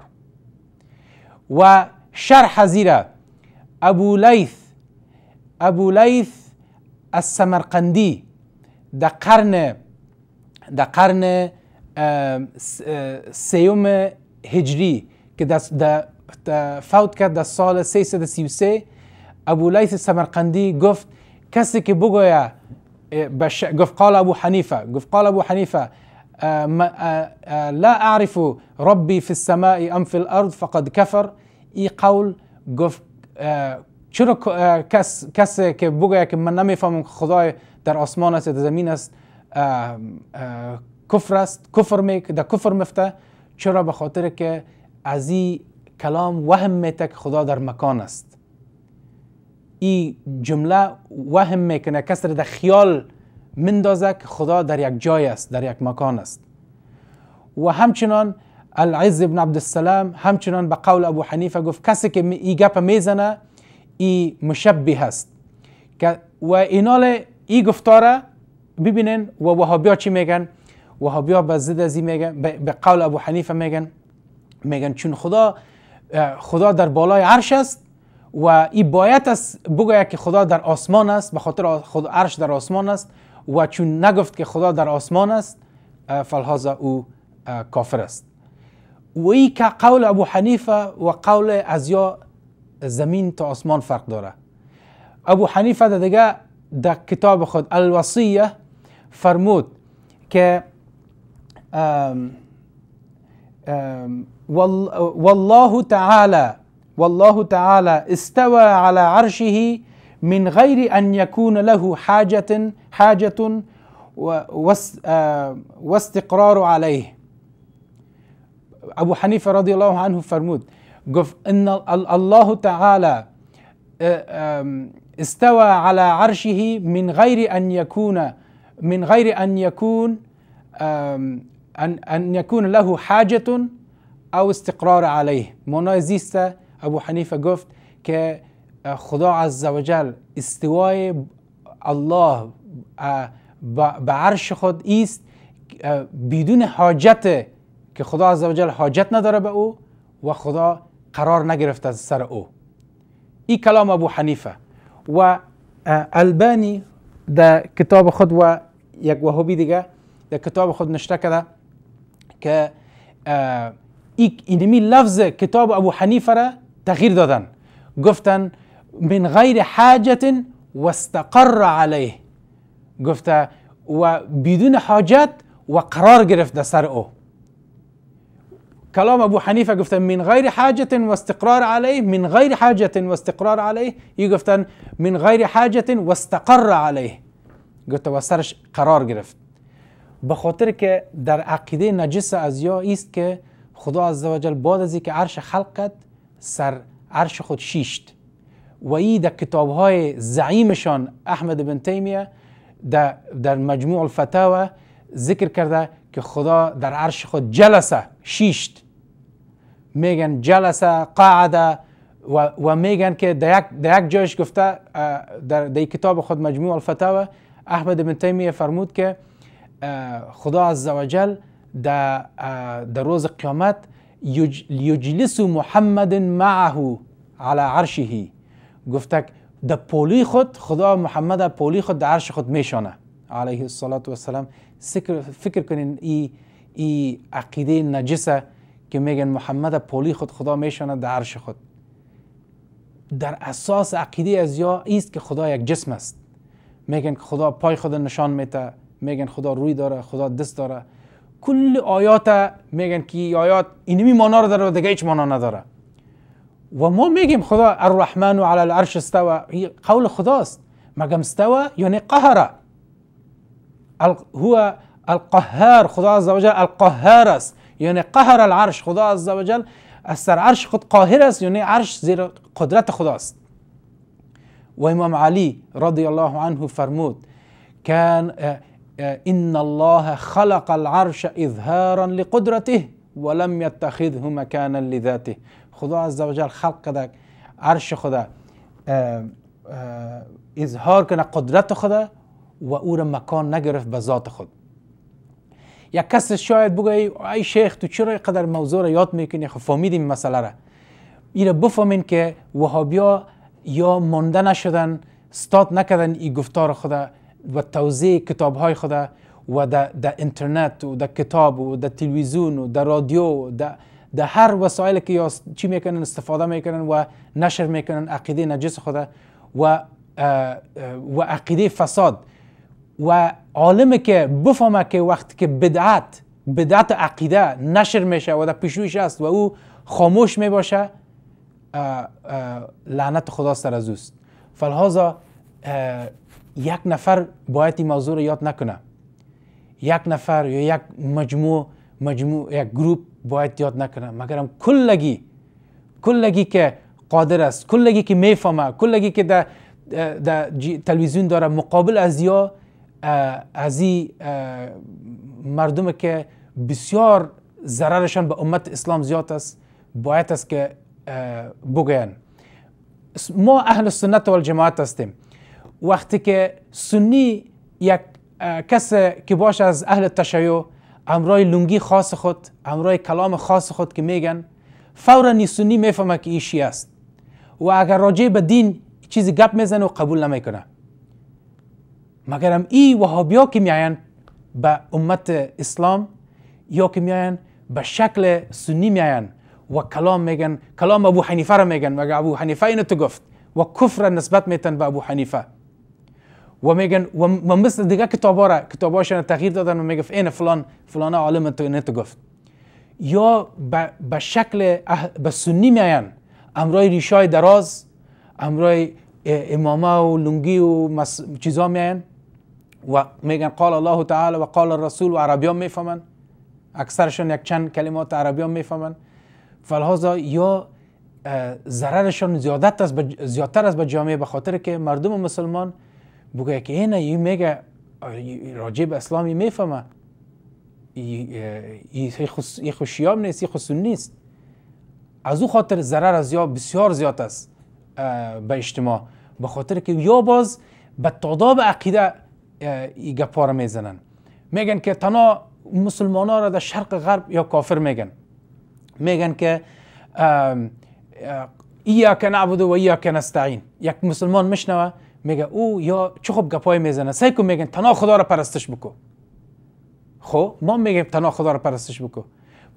S2: وشرح زيرة أبو ليث أبو ليث السمرقندي دا قرن دا قرن آه، آه، سيوم هجري که دا فوت کرد دا سال 333 ابو لیث سمرقندی گفت کسی که بگوید آه، بش... گفت قال ابو حنیفه گفت قال ابو حنیفه لا اعرف ربي في السماء ام في الارض فقد كفر ای قول گفت چرا کس کسی که بگه که من نمیفهمم که خدای در آسمان است یا در زمین است کفر است کفر میک در کفر مفته چرا به خاطر که از این کلام وهم میته که خدا در مکان است این جمله وهم میکنه کس در خیال مندازه که خدا در یک جای است در یک مکان است و همچنان العز ابن عبد السلام همچنان به قول ابو حنیفه گفت کسی که این گپ میزنه ای مشبه هست و اینال ای گفتاره ببینن و وهابیا چی میگن وهابیا به میگن به قول ابو حنیفه میگن میگن چون خدا خدا در بالای عرش است و ای باید است بگوید که خدا در آسمان است به خاطر خدا عرش در آسمان است و چون نگفت که خدا در آسمان است فلحاظ او کافر است وی که قول ابو حنیفه و قول از یا زمین تا آسمان فرق داره ابو حنیفه دا دیگه دا کتاب خود الوصیه فرمود که ام ام والله تعالى والله تعالى استوى على عرشه من غير أن يكون له حاجة حاجة واستقرار عليه أبو حنيفة رضي الله عنه فرمود قف إن الله تعالى آه، استوى على عرشه من غير أن يكون من غير أن يكون أن أن يكون له حاجة أو استقرار عليه مونای ابو حنيفة قفت که آه، خدا عز وجل استواي الله آه، بعرش خد خود بدون حاجة که خدا عزوجل حاجت نداره به او و خدا قرار نگرفت از سر او این کلام ابو حنیفه و البانی در کتاب خود و یک وهابی دیگه در کتاب خود نشته کرده که اینمی لفظ کتاب ابو حنیفه را تغییر دادن گفتن من غیر حاجت و استقر علیه گفته و بدون حاجت و قرار گرفت در سر او كلام أبو حنيفة قفتن من غير حاجة واستقرار عليه من غير حاجة واستقرار عليه يقفتن من غير حاجة واستقر عليه قلت وسرش قرار گرفت به خاطر که در عقیده نجس از یا است که خدا وجل بعد از که عرش خلقت سر عرش خود شیشت و ای در کتاب های زعیمشان احمد بن تیمیه در, در مجموع الفتاوه ذکر کرده که خدا در عرش خود جلسه شیشت میگن جلسه قاعده و, و میگن که در یک, جایش گفته در, در کتاب خود مجموع الفتاوه احمد بن تیمیه فرمود که خدا عزوجل در, در روز قیامت یج یجلس محمد معه علی عرشه گفته در پولی خود خدا محمد پولی خود در عرش خود میشانه علیه السلام فکر کنین ای, ای عقیده نجسه که میگن محمد پولی خود خدا میشانه در عرش خود در اساس عقیده از یا ایست که خدا یک جسم است میگن خدا پای خود نشان میته میگن خدا روی داره خدا دست داره کل آیات میگن که آیات اینمی مانا رو داره و دیگه هیچ مانا نداره و ما میگیم خدا الرحمن و علی العرش استوی قول خداست مگم استوا یعنی قهره هو القهار خدا عز وجل القهار است یعنی قهر العرش خدا عز وجل از سر عرش خود قاهر است یعنی عرش زیر قدرت خداست و امام علی رضی الله عنه فرمود کان اه، اه، ان الله خلق العرش اظهارا لقدرته ولم يتخذه مكانا لذاته خدا عز وجل خلق کرد عرش خدا اه، اظهار کنه قدرت خدا و او را مکان نگرفت به ذات خود یک کس شاید بگه ای شیخ تو چرا قدر موضوع را یاد میکنی خب فهمیدیم مسئله را را بفهمین که وهابیا یا مانده نشدن ستاد نکردن این گفتار خود و توضیح کتاب های خدا و در اینترنت و در کتاب و در تلویزیون و در رادیو و در هر وسایل که یا چی میکنن استفاده میکنن و نشر میکنن عقیده نجس خود و و عقیده فساد و عالمی که بفهمه که وقتی که بدعت بدعت عقیده نشر میشه و در پیشویش است و او خاموش میباشه لعنت خدا سر از اوست فلحاظا یک نفر باید این موضوع رو یاد نکنه یک نفر یا یک مجموع مجموع یک گروپ باید یاد نکنه مگرم کلگی کلگی که قادر است کلگی که میفهمه کلگی که در تلویزیون داره مقابل از یا ازی مردم که بسیار ضررشان به امت اسلام زیاد است باید است که بگوین ما اهل سنت و جماعت هستیم وقتی که سنی یک کس که باشه از اهل تشیع امرای لنگی خاص خود امرای کلام خاص خود که میگن فورا سنی میفهمه که ایشی است و اگر راجع به دین چیزی گپ میزنه و قبول نمیکنه مگر هم ای وهابیا که میاین به امت اسلام یا که میاین به شکل سنی میاین و کلام میگن کلام ابو حنیفه را میگن مگر ابو حنیفه اینو تو گفت و کفر نسبت میتن به ابو حنیفه و میگن و مثل دیگه کتابا را کتاباشون تغییر دادن و میگفت این فلان فلان عالم تو گفت یا به شکل به سنی میاین امرای ریشای دراز امرای امامه و لنگی و چیزا میاین و میگن قال الله تعالی و قال الرسول و عربیان میفهمن اکثرشان یک چند کلمات عربیان میفهمن فلحاظا یا ضررشان زیادت است زیادتر است به جامعه به خاطر که مردم مسلمان بگه که اینه یه میگه راجع به اسلامی میفهمه این خوشیام نیست یه خسون نیست از او خاطر ضرر از یا بسیار زیاد است به اجتماع به خاطر که یا باز به تعداد عقیده ای گپا را میزنن میگن که تنها مسلمان ها را در شرق غرب یا کافر میگن میگن که ایا که نعبد و ایا که نستعین یک مسلمان میشنوه میگه او یا چه خوب گپای میزنه سعی کن میگن تنها خدا را پرستش بکو خب ما میگیم تنها خدا را پرستش بکو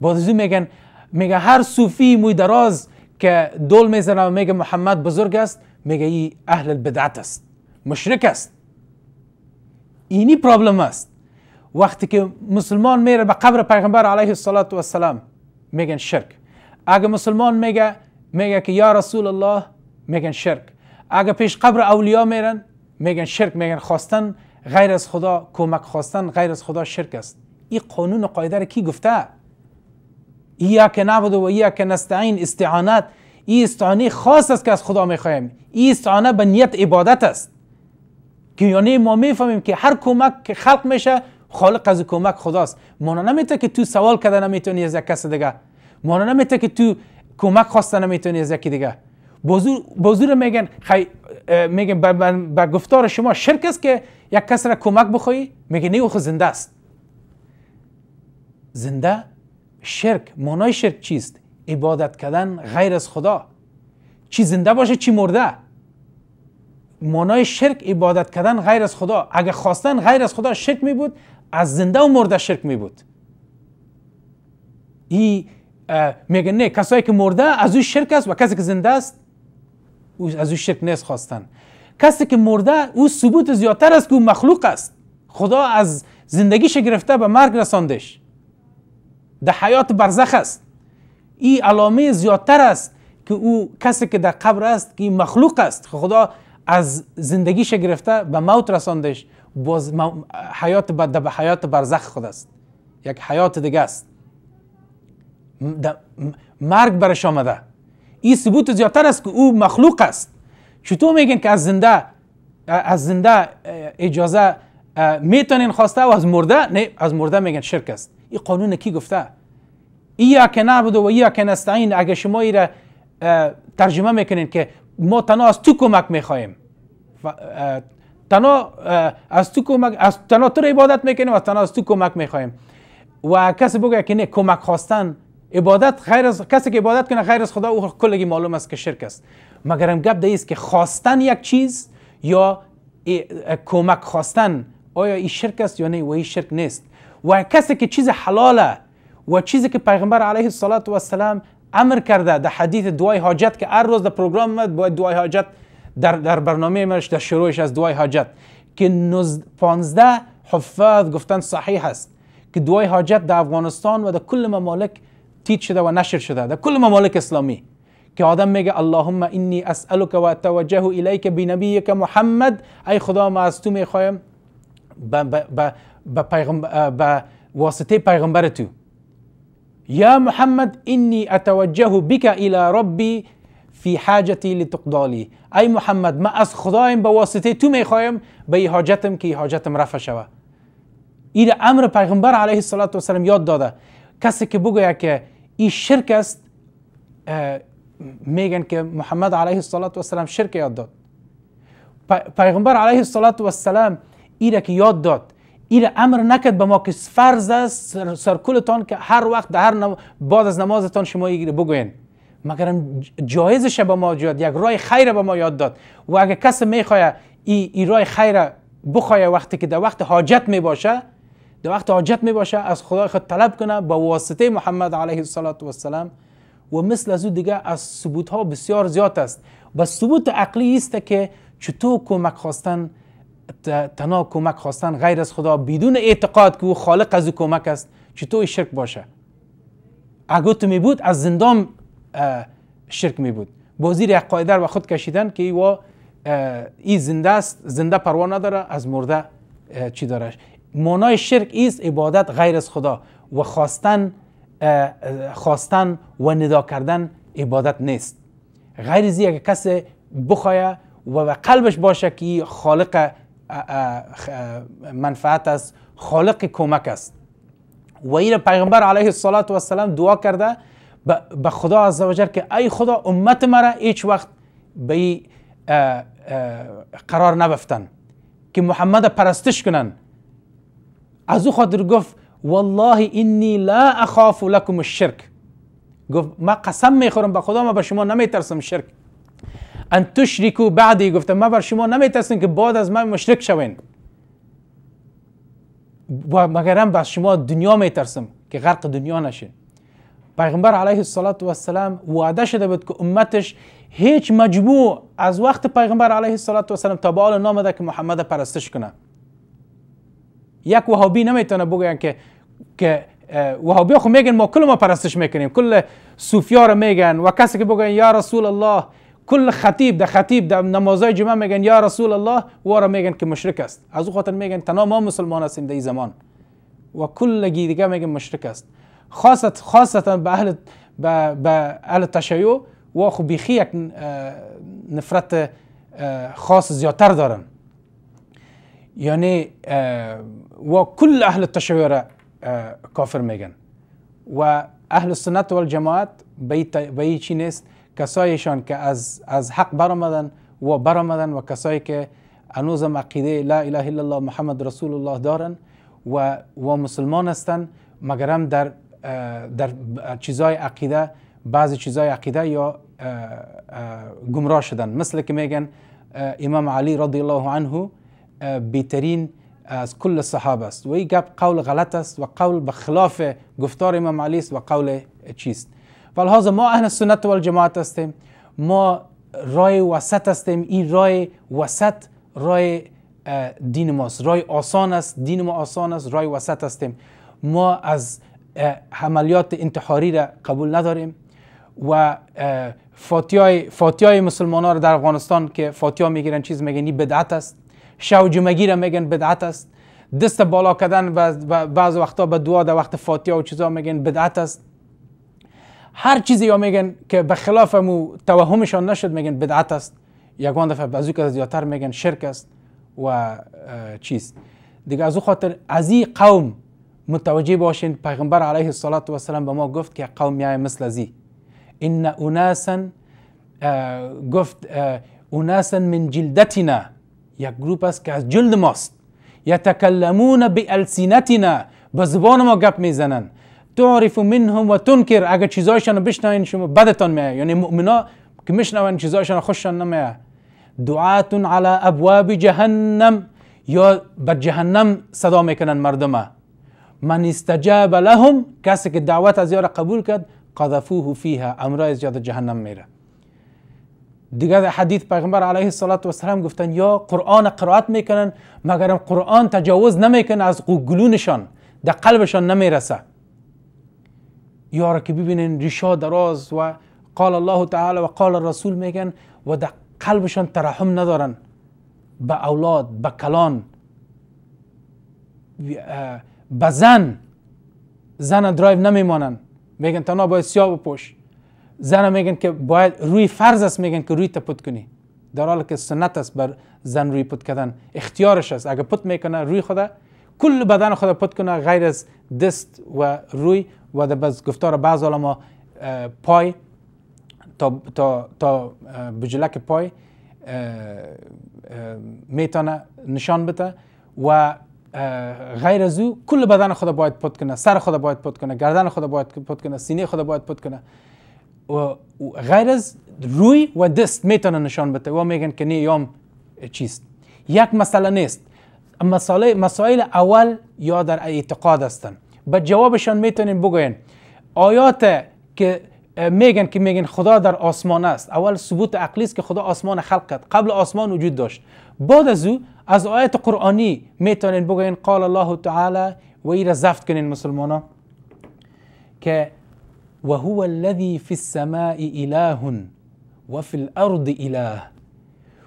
S2: بازو میگن میگه هر صوفی موی دراز که دول میزنه و میگه محمد بزرگ است میگه ای اهل البدعت است مشرک است اینی پرابلم است وقتی که مسلمان میره به قبر پیغمبر علیه الصلاة و السلام میگن شرک اگه مسلمان میگه میگه که یا رسول الله میگن شرک اگه پیش قبر اولیا میرن میگن شرک میگن خواستن غیر از خدا کمک خواستن غیر از خدا شرک است این قانون و قاعده را کی گفته ایا که نعبد و ایا که نستعین استعانت این استعانه خاص است که از خدا میخواهیم این استعانه به نیت عبادت است که یعنی ما میفهمیم که هر کمک که خلق میشه خالق از کمک خداست مانا نمیتونه که تو سوال کرده نمیتونی از یک کس دیگه ما نمیتونه که تو کمک خواسته نمیتونی از یکی دیگه بزرگ بزرگ میگن خی میگن به گفتار شما شرک است که یک کس را کمک بخوای میگه نه خود زنده است زنده شرک مانای شرک چیست عبادت کردن غیر از خدا چی زنده باشه چی مرده مانای شرک عبادت کردن غیر از خدا اگه خواستن غیر از خدا شرک می بود از زنده و مرده شرک می بود ای میگه نه کسایی که مرده از او شرک است و کسی که زنده است از او شرک نیست خواستن کسی که مرده او ثبوت زیادتر است که او مخلوق است خدا از زندگیش گرفته به مرگ رساندش در حیات برزخ است این علامه زیادتر است که او کسی که در قبر است که مخلوق است خدا از زندگیش گرفته به موت رساندش باز حیات, به حیات برزخ خود است یک حیات دیگه است مرگ برش آمده این ثبوت زیادتر است که او مخلوق است چطور میگن که از زنده از زنده اجازه میتونین خواسته و از مرده نه از مرده میگن شرک است این قانون کی گفته ایا که نعبد و ایا که نستعین اگه شما را ترجمه میکنین که ما تنها از تو کمک میخواهیم تنها از تو کمک از تنها تو عبادت میکنیم و تنها از تو کمک میخواهیم و کسی بگه که نه کمک خواستن عبادت خیر از کسی که عبادت کنه خیر از خدا او کلگی معلوم است که شرک است مگر هم گپ است که خواستن یک چیز یا کمک خواستن آیا این شرک است یا نه و این شرک نیست و کسی که چیز حلاله و چیزی که پیغمبر علیه الصلاة و السلام امر کرده در حدیث دوای حاجت که هر روز در پروگرام مد باید دوای حاجت در, در برنامه مرش در شروعش از دوای حاجت که پانزده حفاظ گفتن صحیح است که دوای حاجت در افغانستان و در کل ممالک تیت شده و نشر شده در کل ممالک اسلامی که آدم میگه اللهم انی اسالک و اتوجه الیک بنبیک محمد ای خدا ما از تو میخوایم به واسطه پیغمبر تو يا محمد إني أتوجه بك إلى ربي في حاجتي لتقضى لي أي محمد ما از خدایم به خايم تو میخوایم به ای حاجتم كي حاجتم رفع شوا إلى امر پیغمبر عليه الصلاة والسلام السلام یاد داده کسی که بگوید که این است اه، میگن كي محمد عليه الصلاة والسلام شرك شرک یاد داد پیغمبر عليه الصلاة والسلام السلام ایره یاد داد این امر نکد به ما که فرض است سرکلتان که هر وقت در هر بعد از نمازتان شما بگوین مگر جایزش به ما یاد یک رای خیر به ما یاد داد و اگر کس میخوای این ای رای خیر بخواه وقتی که در وقت حاجت میباشه در وقت حاجت میباشه از خدای خود طلب کنه با واسطه محمد علیه الصلا و السلام و مثل از او دیگه از ثبوت ها بسیار زیاد است و ثبوت عقلی است که چطور کمک خواستن تنها کمک خواستن غیر از خدا بدون اعتقاد که او خالق از او کمک است چطور شرک باشه اگه تو می بود از زندان شرک می بود بازی یک قایدر و خود کشیدن که ای, ای زنده است زنده پروا نداره از مرده چی دارش مانای شرک ایست عبادت غیر از خدا و خواستن خواستن و ندا کردن عبادت نیست غیر از اگه کسی بخواه و, و قلبش باشه که خالق منفعت از خالق کمک است و این پیغمبر علیه الصلاة و السلام دعا کرده به خدا عزوجل که ای خدا امت مرا هیچ وقت به قرار نبفتن که محمد پرستش کنن از او خاطر گفت والله انی لا اخاف لکم الشرک گفت ما قسم میخورم به خدا ما به شما نمیترسم شرک ان تشریکو بعدی گفته من بر شما نمیترسم که بعد از من مشرک شوین و مگرم بر شما دنیا میترسم که غرق دنیا نشه پیغمبر علیه الصلاة و السلام وعده شده بود که امتش هیچ مجموع از وقت پیغمبر علیه الصلاة و السلام تا به حال نامده که محمد پرستش کنه یک وهابی نمیتونه بگوین که که وهابی خو میگن ما کل ما پرستش میکنیم کل صوفیا رو میگن و کسی که بگه یا رسول الله کل خطیب ده خطیب ده نمازهای جمع میگن یا رسول الله و را میگن که مشرک است از او خاطر میگن تنها ما مسلمان هستیم در زمان و کل دیگه میگن مشرک است خاصت خاصتا به اهل به, به اهل تشیع و خو بیخی یک اه، نفرت اه، خاص زیادتر دارن یعنی اه، و کل اهل تشیع را کافر میگن و اهل سنت و الجماعت به این چی نیست کسایشان که از, از حق برآمدن و برآمدن و کسایی که انوزم عقیده لا اله الا الله محمد رسول الله دارن و, و مسلمان هستن مگرم در, در چیزای عقیده بعضی چیزای عقیده یا گمراه شدن مثل که میگن امام علی رضی الله عنه بیترین از کل صحابه است و این گپ قول غلط است و قول به خلاف گفتار امام علی است و قول چیست فلحاظ ما اهل سنت و جماعت هستیم ما رای وسط هستیم این رای وسط رای دین ماست رای آسان است دین ما آسان است رای وسط هستیم ما از عملیات انتحاری را قبول نداریم و فاتیای فاتیای مسلمان ها را در افغانستان که فاتیا میگیرن چیز میگن بدعت است شو جمعگی را میگن بدعت است دست بالا کردن و بعض وقتا به دعا در وقت فاتیا و چیزا میگن بدعت است هر چیزی یا میگن که به خلاف مو توهمشان نشد میگن بدعت است یگان دفعه بعضی که زیادتر میگن شرک است و چیز دیگه از او خاطر از این قوم متوجه باشین پیغمبر علیه الصلاة و به ما گفت که قوم یعنی مثل زی ان اناسا گفت من جلدتنا یک گروپ است که از جلد ماست یتکلمون بالسنتنا به زبان ما گپ میزنن تعرف منهم و تنکر اگر چیزایشان رو بشنوین شما بدتان میه یعنی مؤمنا که میشنون چیزایشان خوششان نمیه دعاتون علی ابواب جهنم یا به جهنم صدا میکنن مردمه من استجاب لهم کسی که دعوت از یار قبول کرد قذفوه فیها امرا از یاد جهنم میره دیگر حدیث پیغمبر علیه السلام گفتن یا قرآن قرائت میکنن مگرم قرآن تجاوز نمیکنه از گلونشان در قلبشان نمیرسه یارا که ببینین ریشا دراز و قال الله تعالی و قال رسول میگن و در قلبشان ترحم ندارن به اولاد به کلان به زن زن درایو نمیمانن میگن تنها باید سیاه بپوش زن میگن که باید روی فرض است میگن که روی تپت کنی در حال که سنت است بر زن روی پت کردن اختیارش است اگر پت میکنه روی خدا کل بدن خدا پت کنه غیر از دست و روی و در بعض گفتار بعض علما پای تا, تا, تا بجلک پای میتانه نشان بده و غیر از او کل بدن خدا باید پد کنه سر خدا باید پد کنه گردن خدا باید پد کنه سینه خدا باید پد کنه و غیر از روی و دست میتونه نشان بده و میگن که نه یام چیست یک مسئله نیست مسائل مسائل اول یا در اعتقاد هستن به جوابشان میتونین بگوین آیات که میگن که میگن خدا در آسمان است اول ثبوت عقلی است که خدا آسمان خلقت قبل آسمان وجود داشت بعد از او از آیت قرآنی میتونین بگوین قال الله تعالی و ای را زفت کنین مسلمانا که و هو الذی فی السماء اله و فی الارض اله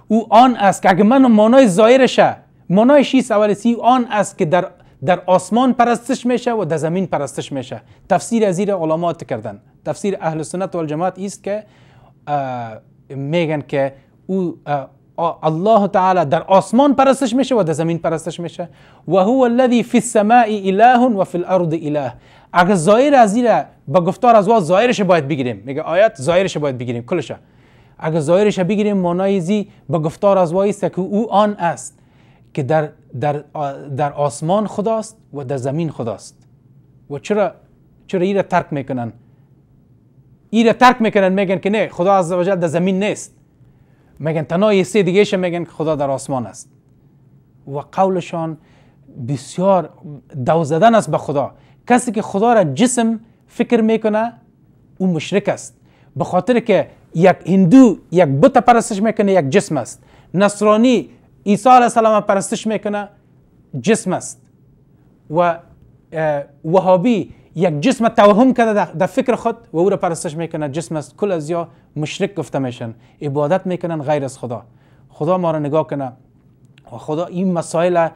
S2: او آن است که اگه من مانای ظاهرشه مانای شیست اول سی آن است که در در آسمان پرستش میشه و در زمین پرستش میشه تفسیر از زیر علامات کردن تفسیر اهل سنت و جماعت است که میگن که او الله تعالی در آسمان پرستش میشه و در زمین پرستش میشه و هو الذی فی السماء اله و فی الارض اله اگر ظاهر از با گفتار از ظاهرش باید بگیریم میگه آیات ظاهرش باید بگیریم کلش اگر ظاهرش بگیریم مانای زی با گفتار از که او آن است که در, در, در آسمان خداست و در زمین خداست و چرا چرا ای را ترک میکنن ای را ترک میکنن میگن که نه خدا از وجل در زمین نیست میگن تنها یه سه دیگه میگن که خدا در آسمان است و قولشان بسیار دو زدن است به خدا کسی که خدا را جسم فکر میکنه او مشرک است به خاطر که یک هندو یک بت پرستش میکنه یک جسم است نصرانی عیسی علیه السلام پرستش میکنه جسم است و وهابی یک جسم توهم کرده در فکر خود و او را پرستش میکنه جسم است کل از یا مشرک گفته میشن عبادت میکنن غیر از خدا خدا ما را نگاه کنه و خدا این مسائل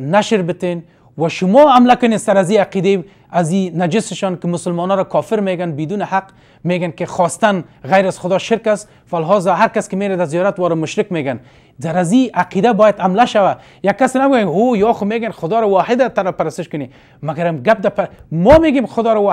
S2: نشر بتین و شما هم کنید سر از این عقیده از این نجسشان که ها را کافر میگن بدون حق میگن که خواستن غیر از خدا شرک است فلهذا هر کس که میره در زیارت وارا مشرک میگن در از عقیده باید عمله شوه یک کس نمیگن او یا خو میگن خدا را واحد تر پرستش کنی مگر گپ ما میگیم خدا را واحد